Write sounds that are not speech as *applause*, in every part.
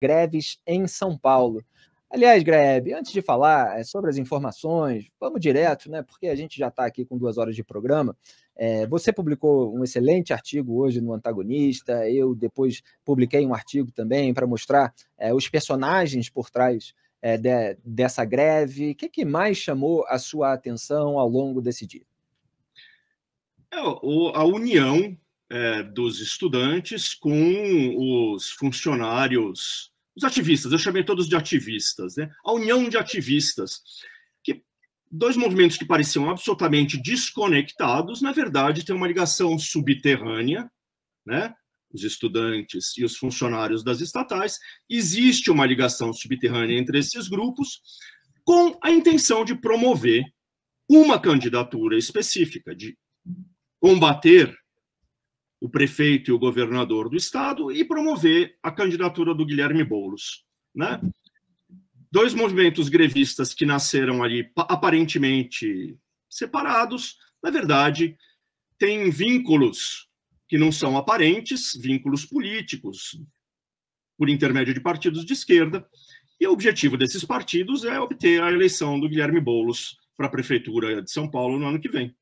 greves em São Paulo. Aliás, Greb, antes de falar eh, sobre as informações, vamos direto, né? Porque a gente já está aqui com duas horas de programa. É, você publicou um excelente artigo hoje no Antagonista. Eu depois publiquei um artigo também para mostrar é, os personagens por trás é, de, dessa greve. O que, que, mais chamou a sua atenção ao longo desse dia? É, a união é, dos estudantes com os funcionários, os ativistas, eu chamei todos de ativistas, né? a união de ativistas, que dois movimentos que pareciam absolutamente desconectados, na verdade, têm uma ligação subterrânea, né? os estudantes e os funcionários das estatais, existe uma ligação subterrânea entre esses grupos, com a intenção de promover uma candidatura específica, de combater o prefeito e o governador do estado e promover a candidatura do Guilherme Boulos, né? Dois movimentos grevistas que nasceram ali aparentemente separados, na verdade, têm vínculos que não são aparentes, vínculos políticos por intermédio de partidos de esquerda, e o objetivo desses partidos é obter a eleição do Guilherme Boulos para a prefeitura de São Paulo no ano que vem.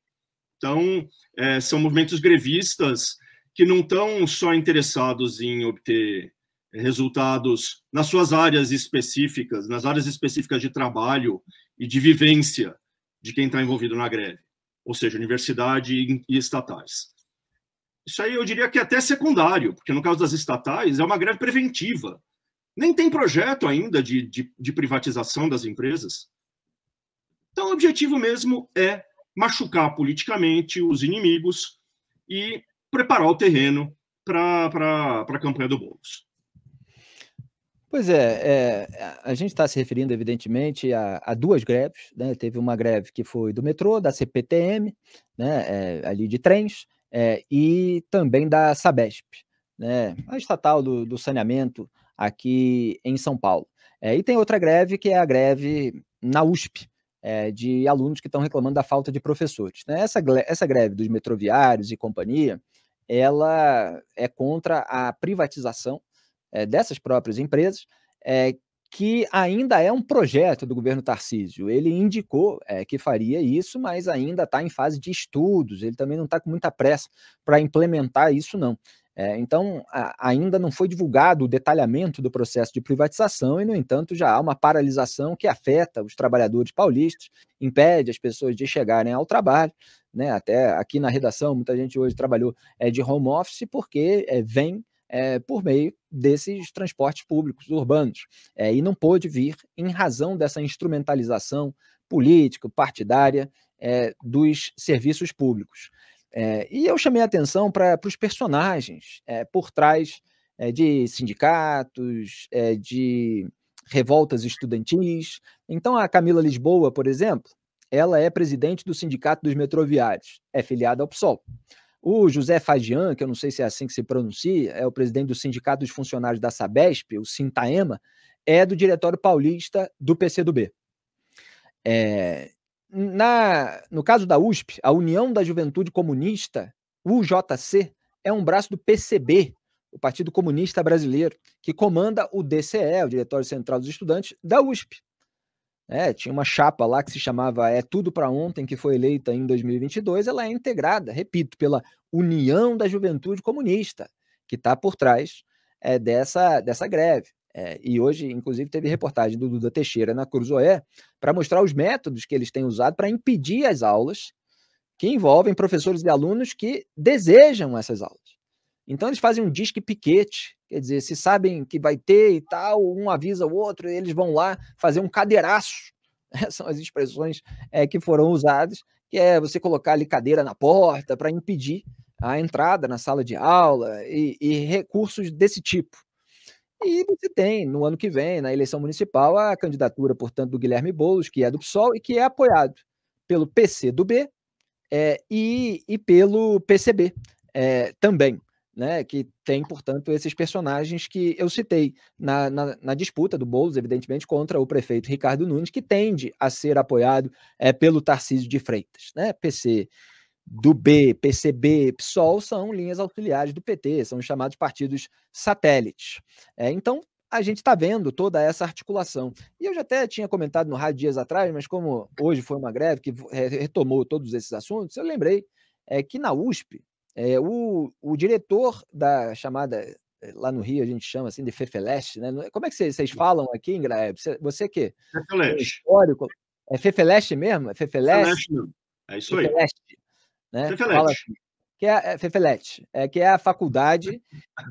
Então, é, são movimentos grevistas que não estão só interessados em obter resultados nas suas áreas específicas, nas áreas específicas de trabalho e de vivência de quem está envolvido na greve, ou seja, universidade e estatais. Isso aí eu diria que é até secundário, porque no caso das estatais é uma greve preventiva. Nem tem projeto ainda de, de, de privatização das empresas. Então, o objetivo mesmo é machucar politicamente os inimigos e preparar o terreno para a campanha do Boulos. Pois é, é a gente está se referindo, evidentemente, a, a duas greves. Né? Teve uma greve que foi do metrô, da CPTM, né? É, ali de trens, é, e também da Sabesp, né? a estatal do, do saneamento aqui em São Paulo. É, e tem outra greve, que é a greve na USP, é, de alunos que estão reclamando da falta de professores. Né? Essa, essa greve dos metroviários e companhia ela é contra a privatização é, dessas próprias empresas, é, que ainda é um projeto do governo Tarcísio. Ele indicou é, que faria isso, mas ainda está em fase de estudos, ele também não está com muita pressa para implementar isso, não. É, então, a, ainda não foi divulgado o detalhamento do processo de privatização e, no entanto, já há uma paralisação que afeta os trabalhadores paulistas, impede as pessoas de chegarem ao trabalho. Né? Até aqui na redação, muita gente hoje trabalhou é, de home office porque é, vem é, por meio desses transportes públicos urbanos. É, e não pôde vir em razão dessa instrumentalização política, partidária é, dos serviços públicos. É, e eu chamei a atenção para os personagens é, por trás é, de sindicatos, é, de revoltas estudantis. Então, a Camila Lisboa, por exemplo, ela é presidente do Sindicato dos Metroviários, é filiada ao PSOL. O José Fagian, que eu não sei se é assim que se pronuncia, é o presidente do Sindicato dos Funcionários da Sabesp, o Sintaema, é do Diretório Paulista do PCdoB. É, na, no caso da USP, a União da Juventude Comunista, UJC, é um braço do PCB, o Partido Comunista Brasileiro, que comanda o DCE, o Diretório Central dos Estudantes, da USP. É, tinha uma chapa lá que se chamava É Tudo para Ontem, que foi eleita em 2022. Ela é integrada, repito, pela União da Juventude Comunista, que está por trás é, dessa, dessa greve. É, e hoje, inclusive, teve reportagem do Duda Teixeira na Cruzoé para mostrar os métodos que eles têm usado para impedir as aulas que envolvem professores e alunos que desejam essas aulas. Então, eles fazem um disque piquete, quer dizer, se sabem que vai ter e tal, um avisa o outro, eles vão lá fazer um cadeiraço. *laughs* São as expressões é, que foram usadas, que é você colocar ali cadeira na porta para impedir a entrada na sala de aula e, e recursos desse tipo. E você tem, no ano que vem, na eleição municipal, a candidatura, portanto, do Guilherme Boulos, que é do PSOL e que é apoiado pelo PC do B é, e, e pelo PCB é, também, né? Que tem, portanto, esses personagens que eu citei na, na, na, disputa do Boulos, evidentemente, contra o prefeito Ricardo Nunes, que tende a ser apoiado é, pelo Tarcísio de Freitas, né? PC do B, PCB, PSOL são linhas auxiliares do PT, são os chamados partidos satélites. É, então, a gente está vendo toda essa articulação. E eu já até tinha comentado no rádio dias atrás, mas como hoje foi uma greve que retomou todos esses assuntos, eu lembrei é, que na USP, é, o, o diretor da chamada, é, lá no Rio a gente chama assim de Fefeleste, né? É, como é que vocês, falam aqui, em Você, você que Fefeleste. É histórico. É Fefeleste mesmo? É Fefeleste? Fefeleste É isso aí. Fefeleste. Né? Fala assim, que é, é Fefelete, é, que é a faculdade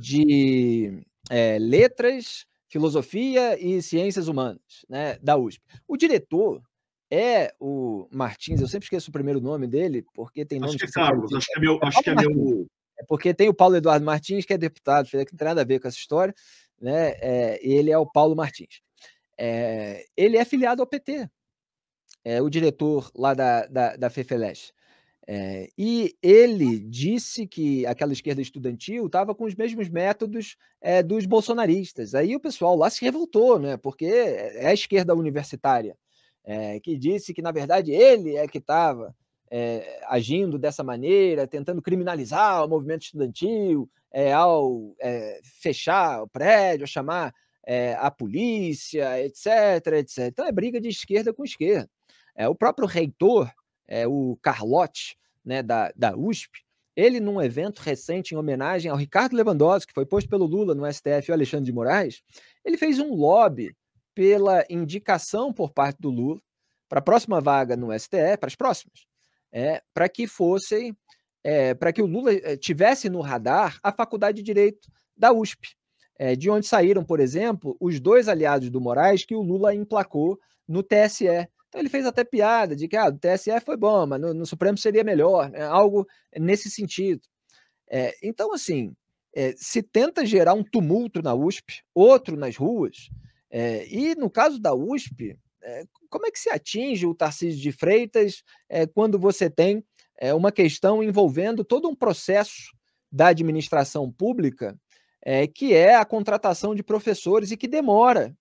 de é, letras, filosofia e ciências humanas né, da USP. O diretor é o Martins, eu sempre esqueço o primeiro nome dele, porque tem nome. Acho que é Carlos, acho que é meu. É acho que é meu... É porque tem o Paulo Eduardo Martins, que é deputado, que não tem nada a ver com essa história, né? É, ele é o Paulo Martins. É, ele é filiado ao PT, é o diretor lá da, da, da Fefeleste. É, e ele disse que aquela esquerda estudantil estava com os mesmos métodos é, dos bolsonaristas. Aí o pessoal lá se revoltou, né? Porque é, é a esquerda universitária é, que disse que, na verdade, ele é que estava agindo dessa maneira, tentando criminalizar o movimento estudantil ao fechar o prédio, a chamar a polícia, etc, etc. Então é briga de esquerda com esquerda. É, o próprio reitor é, o Carlotti, né, da, da USP, ele, num evento recente em homenagem ao Ricardo Lewandowski, que foi posto pelo Lula no STF e o Alexandre de Moraes, ele fez um lobby pela indicação por parte do Lula para a próxima vaga no STF, para as próximas, é, para que fossem, é, para que o Lula é, tivesse no radar a Faculdade de Direito da USP, é, de onde saíram, por exemplo, os dois aliados do Moraes que o Lula emplacou no TSE ele fez até piada de que ah, o TSE foi bom, mas no, no Supremo seria melhor, né? algo nesse sentido. É, então, assim, é, se tenta gerar um tumulto na USP, outro nas ruas, é, e no caso da USP, é, como é que se atinge o Tarcísio de Freitas é, quando você tem é, uma questão envolvendo todo um processo da administração pública, que é a contratação de professores e que demora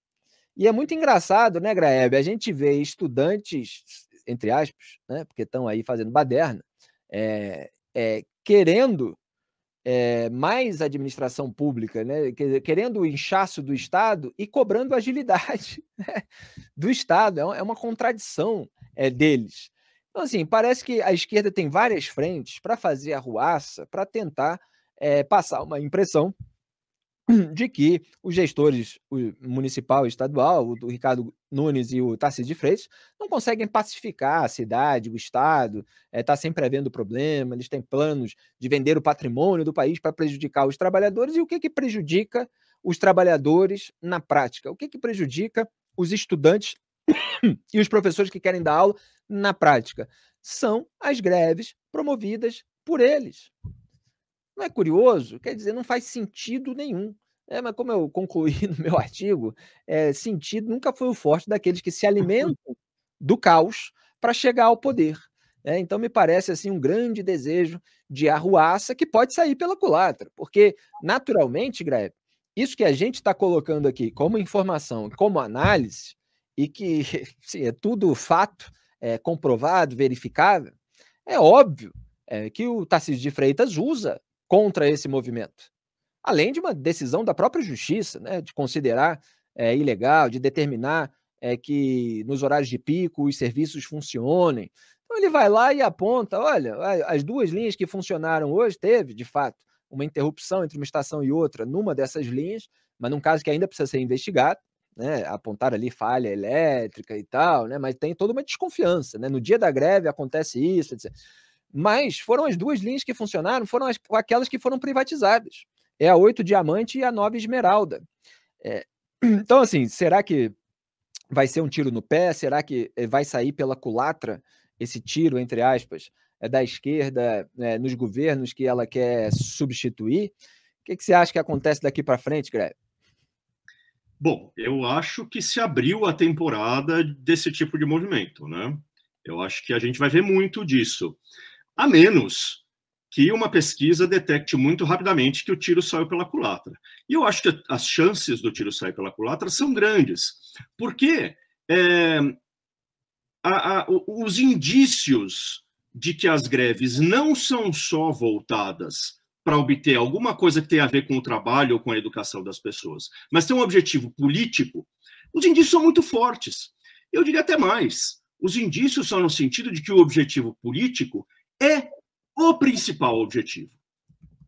e é muito engraçado, né, Graeb? A gente vê estudantes, entre aspas, né, porque estão aí fazendo baderna, é, é, querendo é, mais administração pública, né? querendo o inchaço do Estado e cobrando agilidade *laughs* né? do Estado. É, é uma contradição é, deles. Então, assim, parece que a esquerda tem várias frentes para fazer arruaça, para tentar é, passar uma impressão *clears throat* de que os gestores o municipal e estadual, o Ricardo Nunes e o Tarcísio de Freitas, não conseguem pacificar a cidade, o Estado, está eh, é, sempre havendo problema, eles têm planos de vender o patrimônio do país para prejudicar os trabalhadores. E o que, que prejudica os trabalhadores na prática? O que, que prejudica os estudantes *clears throat* e os professores que querem dar aula na prática? São as greves promovidas por eles. Não é curioso? Quer dizer, não faz sentido nenhum. É, mas como eu concluí *laughs* no meu artigo, é, sentido nunca foi o forte daqueles que se uhum. alimentam do caos para chegar ao poder. É, então me parece assim um grande desejo de arruaça que pode sair pela culatra, porque naturalmente, Greve, isso que a gente está colocando aqui como informação, como análise, e que *laughs* sim é tudo fato, é, comprovado, verificável, é óbvio é, que o Tarcísio de Freitas usa contra esse movimento. Além de uma decisão da própria justiça, né, de considerar é, ilegal, de determinar é, que nos horários de pico os serviços funcionem. Então ele vai lá e aponta: olha, as duas linhas que funcionaram hoje teve, de fato, uma interrupção entre uma estação e outra numa dessas linhas, mas num caso que ainda precisa ser investigado. Né, apontar ali falha elétrica e tal, né, mas tem toda uma desconfiança. Né? No dia da greve acontece isso, etc. Mas foram as duas linhas que funcionaram, foram as, aquelas que foram privatizadas. É a 8 Diamante e a 9 Esmeralda. É, *clears throat* então, assim, será que vai ser um tiro no pé? Será que eh, vai sair pela culatra esse tiro, entre aspas, eh, da esquerda né, nos governos que ela quer substituir? O que, que você acha que acontece daqui para frente, Greve? Bom, eu acho que se abriu a temporada desse tipo de movimento, né? Eu acho que a gente vai ver muito disso a menos que uma pesquisa detecte muito rapidamente que o tiro saiu pela culatra. E eu acho que as chances do tiro sair pela culatra são grandes, porque é, a, a, os indícios de que as greves não são só voltadas para obter alguma coisa que tem a ver com o trabalho ou com a educação das pessoas, mas tem um objetivo político, os indícios são muito fortes. Eu diria até mais: os indícios são no sentido de que o objetivo político é o principal objetivo.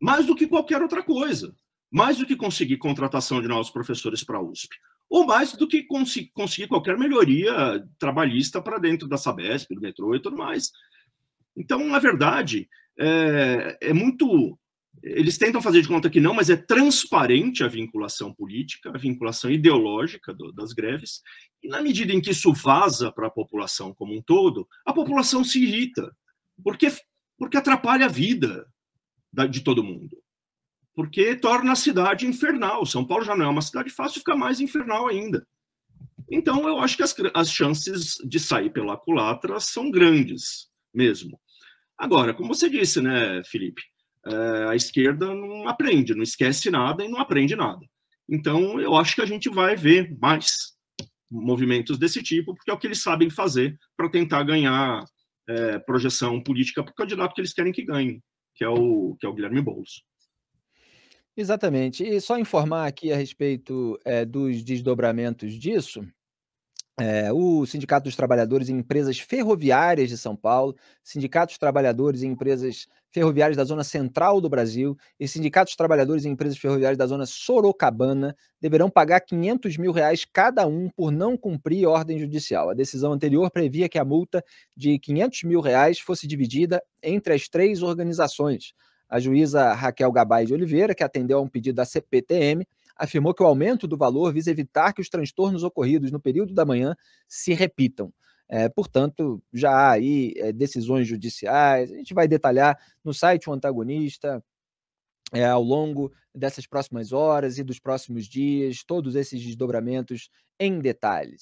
Mais do que qualquer outra coisa. Mais do que conseguir contratação de novos professores para a USP. Ou mais do que cons conseguir qualquer melhoria trabalhista para dentro da Sabesp, do metrô e tudo mais. Então, na verdade, é, é muito eles tentam fazer de conta que não, mas é transparente a vinculação política, a vinculação ideológica do, das greves, e na medida em que isso vaza para a população como um todo, a população se irrita. Porque, porque atrapalha a vida de todo mundo. Porque torna a cidade infernal. São Paulo já não é uma cidade fácil, fica mais infernal ainda. Então, eu acho que as, as chances de sair pela culatra são grandes mesmo. Agora, como você disse, né, Felipe? É, a esquerda não aprende, não esquece nada e não aprende nada. Então, eu acho que a gente vai ver mais movimentos desse tipo, porque é o que eles sabem fazer para tentar ganhar é, projeção política para o candidato que eles querem que ganhe, que é o, que é o Guilherme Boulos. Exatamente. E só informar aqui a respeito é, dos desdobramentos disso, é, o Sindicato dos Trabalhadores em Empresas Ferroviárias de São Paulo, Sindicato dos Trabalhadores em Empresas Ferroviárias da Zona Central do Brasil e Sindicato dos Trabalhadores em Empresas Ferroviárias da Zona Sorocabana deverão pagar 500 mil reais cada um por não cumprir ordem judicial. A decisão anterior previa que a multa de 500 mil reais fosse dividida entre as três organizações. A juíza Raquel Gabay de Oliveira, que atendeu a um pedido da CPTM, afirmou que o aumento do valor visa evitar que os transtornos ocorridos no período da manhã se repitam. É, portanto, já há aí é, decisões judiciais, a gente vai detalhar no site o antagonista, é, ao longo dessas próximas horas e dos próximos dias, todos esses desdobramentos em detalhes.